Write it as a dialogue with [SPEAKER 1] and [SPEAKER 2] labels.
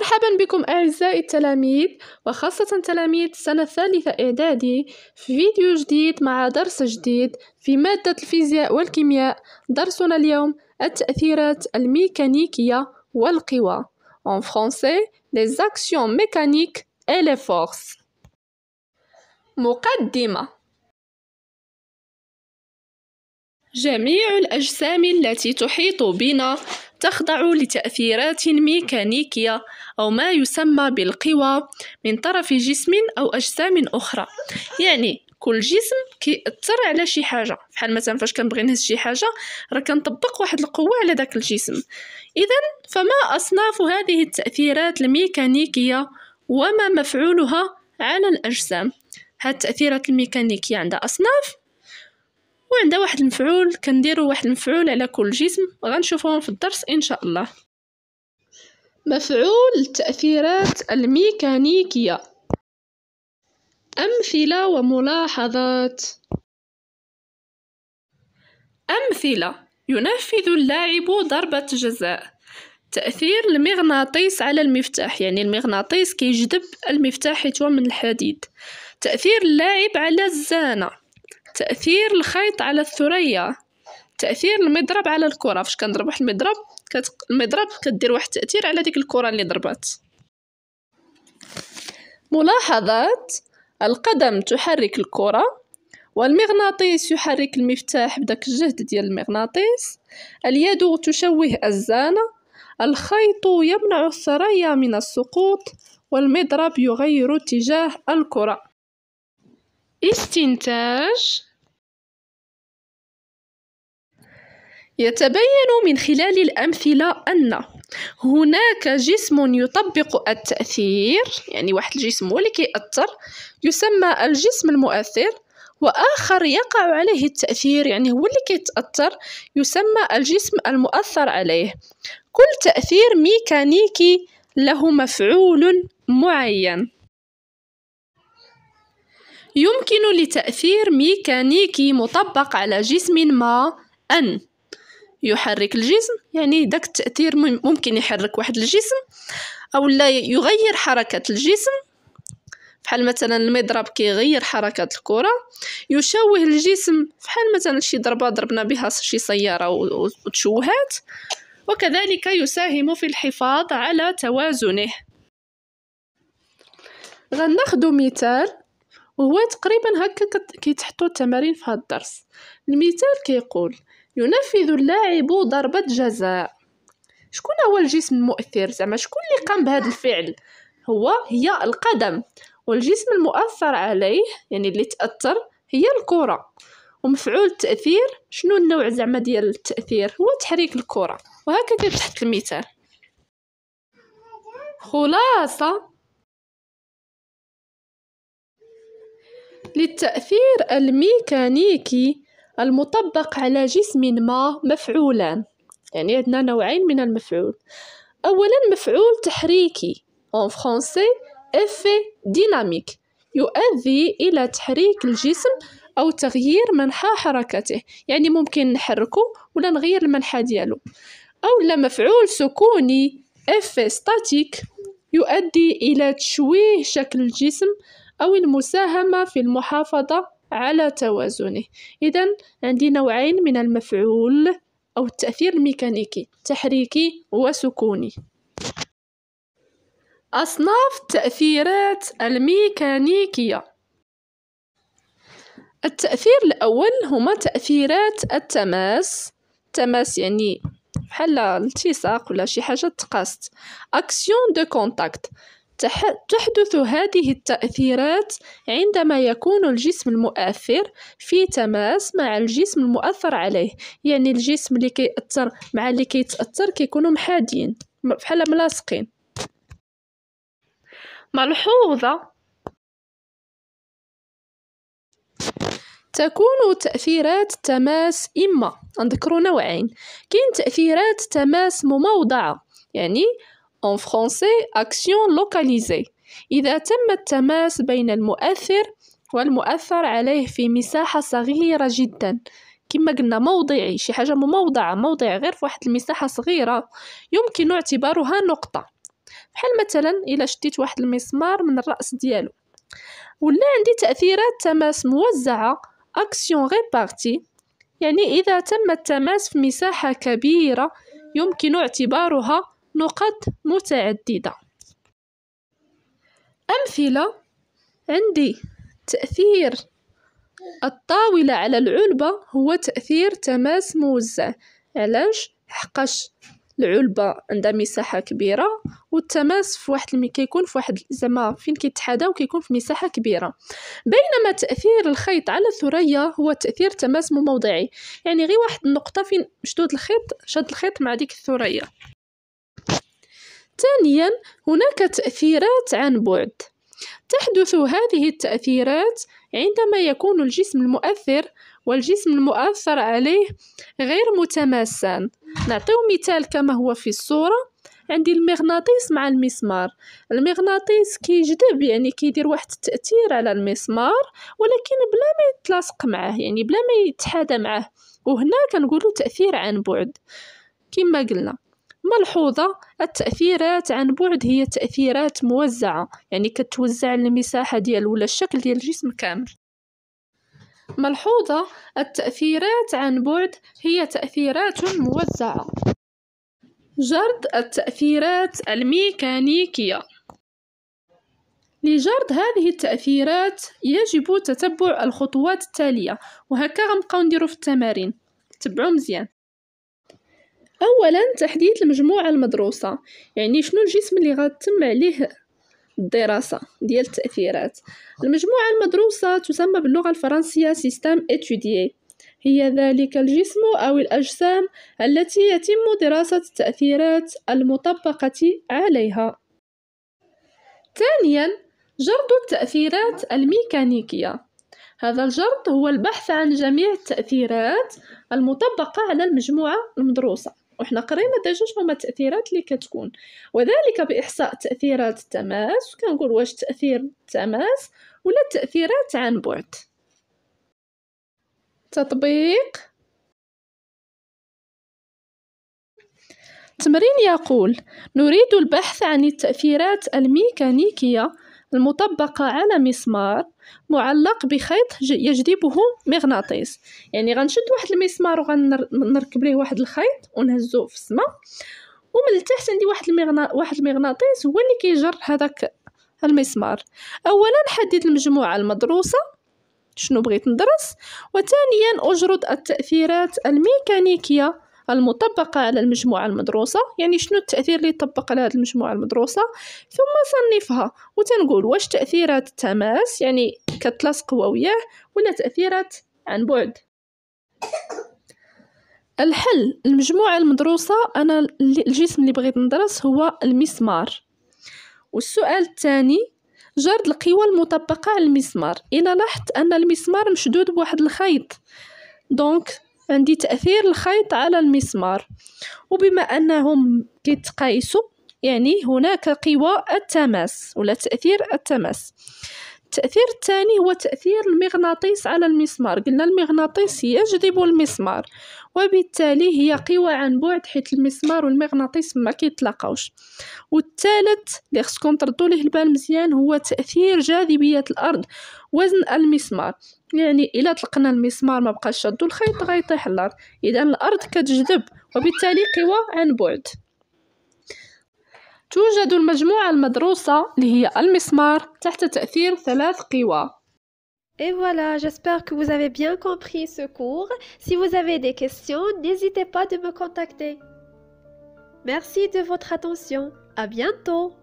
[SPEAKER 1] مرحبا بكم أعزائي التلاميذ وخاصة تلاميذ سنة الثالثة إعدادي في فيديو جديد مع درس جديد في مادة الفيزياء والكيمياء درسنا اليوم التأثيرات الميكانيكية والقوى en français les actions mécaniques et les forces مقدمة جميع الأجسام التي تحيط بنا تخضع لتأثيرات ميكانيكية أو ما يسمى بالقوى من طرف جسم أو أجسام أخرى يعني كل جسم كيأثر على شي حاجه بحال مثلا فاش كنبغي نهز شي حاجه راه كنطبق واحد القوه على داك الجسم اذا فما اصناف هذه التاثيرات الميكانيكيه وما مفعولها على الاجسام هاد التاثيرات الميكانيكيه عندها اصناف وعندها واحد المفعول كنديرو واحد المفعول على كل جسم غنشوفوهم في الدرس ان شاء الله مفعول التأثيرات الميكانيكية أمثلة وملاحظات أمثلة ينفذ اللاعب ضربة جزاء تأثير المغناطيس على المفتاح يعني المغناطيس كيجذب المفتاح حيت هو من الحديد تأثير اللاعب على الزانة تأثير الخيط على الثريا تأثير المضرب على الكرة فاش كنضرب واحد المضرب كت... المضرب كدير واحد التأثير على ديك الكرة اللي ضربات ملاحظات القدم تحرك الكرة والمغناطيس يحرك المفتاح بداك الجهد ديال المغناطيس اليد تشوه الزانة الخيط يمنع الثريا من السقوط والمضرب يغير اتجاه الكرة استنتاج يتبين من خلال الأمثلة أن هناك جسم يطبق التأثير يعني واحد الجسم هو اللي كيأثر يسمى الجسم المؤثر وآخر يقع عليه التأثير يعني هو اللي كيتأثر يسمى الجسم المؤثر عليه كل تأثير ميكانيكي له مفعول معين يمكن لتأثير ميكانيكي مطبق على جسم ما أن يحرك الجسم يعني داك التأثير ممكن يحرك واحد الجسم أو لا يغير حركة الجسم بحال مثلا المضرب كيغير حركة الكرة يشوه الجسم بحال مثلا شي ضربة ضربنا بها شي سيارة وتشوهات وكذلك يساهم في الحفاظ على توازنه غناخدو مثال وهو تقريبا هكا كيتحطوا التمارين في هاد الدرس المثال كيقول ينفذ اللاعب ضربة جزاء شكون هو الجسم المؤثر زعما شكون اللي قام بهذا الفعل هو هي القدم والجسم المؤثر عليه يعني اللي تاثر هي الكره ومفعول التاثير شنو النوع زعما ديال التاثير هو تحريك الكره وهكذا تحت المثال خلاصه للتاثير الميكانيكي المطبق على جسم ما مفعولان يعني عندنا نوعين من المفعول أولا مفعول تحريكي اون فرونسي effet ديناميك يؤدي إلى تحريك الجسم أو تغيير منحى حركته يعني ممكن نحركه ولا نغير المنحى ديالو أو لا مفعول سكوني effet ستاتيك يؤدي إلى تشويه شكل الجسم أو المساهمة في المحافظة على توازنه إذا عندي نوعين من المفعول أو التأثير الميكانيكي تحريكي وسكوني أصناف التأثيرات الميكانيكية التأثير الأول هما تأثيرات التماس تماس يعني بحال التصاق ولا شي حاجة تقاست أكسيون دو كونتاكت تحدث هذه التأثيرات عندما يكون الجسم المؤثر في تماس مع الجسم المؤثر عليه يعني الجسم اللي كيأثر مع اللي كيتأثر كيكونوا محادين بحال ملاصقين ملحوظة تكون تأثيرات التماس إما نذكر نوعين كاين تأثيرات تماس مموضعة يعني en français action localisée إذا تم التماس بين المؤثر والمؤثر عليه في مساحة صغيرة جدا كما قلنا موضعي شي حاجة مموضعة موضع غير في واحد المساحة صغيرة يمكن اعتبارها نقطة بحال مثلا إلا شديت واحد المسمار من الرأس ديالو ولا عندي تأثيرات تماس موزعة أكسيون ريبارتي يعني إذا تم التماس في مساحة كبيرة يمكن اعتبارها نقط متعددة أمثلة عندي تأثير الطاولة على العلبة هو تأثير تماس موزع علاش حقاش العلبة عندها مساحة كبيرة والتماس في واحد المي كيكون في واحد زعما فين كيتحداو كيكون في مساحة كبيرة بينما تأثير الخيط على الثريا هو تأثير تماس موضعي يعني غير واحد النقطة فين مشدود الخيط شد الخيط مع ديك الثريا ثانيا هناك تأثيرات عن بعد تحدث هذه التأثيرات عندما يكون الجسم المؤثر والجسم المؤثر عليه غير متماسان نعطيو مثال كما هو في الصورة عندي المغناطيس مع المسمار المغناطيس كيجذب يعني كيدير واحد التاثير على المسمار ولكن بلا ما يتلاصق معاه يعني بلا ما يتحادى معه وهنا كنقولوا تاثير عن بعد كما قلنا ملحوظة التأثيرات عن بعد هي تأثيرات موزعة يعني كتوزع المساحة ديال ولا الشكل ديال الجسم كامل ملحوظة التأثيرات عن بعد هي تأثيرات موزعة جرد التأثيرات الميكانيكية لجرد هذه التأثيرات يجب تتبع الخطوات التالية وهكذا غنبقاو نديرو في التمارين تبعو مزيان أولا تحديد المجموعة المدروسة يعني شنو الجسم اللي غتم عليه الدراسة ديال التأثيرات المجموعة المدروسة تسمى باللغة الفرنسية سيستام اتوديي هي ذلك الجسم أو الأجسام التي يتم دراسة التأثيرات المطبقة عليها ثانيا جرد التأثيرات الميكانيكية هذا الجرد هو البحث عن جميع التأثيرات المطبقة على المجموعة المدروسة وحنا قرينا ديجا شنو هما التاثيرات اللي كتكون وذلك باحصاء تاثيرات التماس وكنقول واش تاثير التماس ولا التاثيرات عن بعد تطبيق التمرين يقول نريد البحث عن التأثيرات الميكانيكية المطبقة على مسمار معلق بخيط يجذبه مغناطيس يعني غنشد واحد المسمار وغنركب ليه واحد الخيط ونهزوه في السماء ومن التحت عندي واحد المغنا... واحد المغناطيس هو اللي كيجر هذاك المسمار اولا حدد المجموعه المدروسه شنو بغيت ندرس وثانيا اجرد التاثيرات الميكانيكيه المطبقة على المجموعة المدروسة يعني شنو التأثير اللي طبق على هذه المجموعة المدروسة ثم صنفها وتنقول واش تأثيرات التماس يعني كتلاصق قوية وياه ولا تأثيرات عن بعد الحل المجموعة المدروسة أنا الجسم اللي بغيت ندرس هو المسمار والسؤال الثاني جرد القوى المطبقة على المسمار إلا لاحظت أن المسمار مشدود بواحد الخيط دونك عندي تأثير الخيط على المسمار وبما أنهم كيتقايسوا يعني هناك قوى التماس ولا تأثير التماس التأثير الثاني هو تأثير المغناطيس على المسمار قلنا المغناطيس يجذب المسمار وبالتالي هي قوى عن بعد حيث المسمار والمغناطيس ما كيتلاقاوش والثالث اللي خصكم تردوا ليه البال مزيان هو تأثير جاذبية الأرض وزن المسمار يعني الا طلقنا المسمار ما بقاش شادو الخيط غيطيح الارض اذا الارض كتجذب وبالتالي قوى عن بعد Et voilà, j'espère que vous avez bien compris ce cours. Si vous avez des questions, n'hésitez pas de me contacter. Merci de votre attention. À bientôt.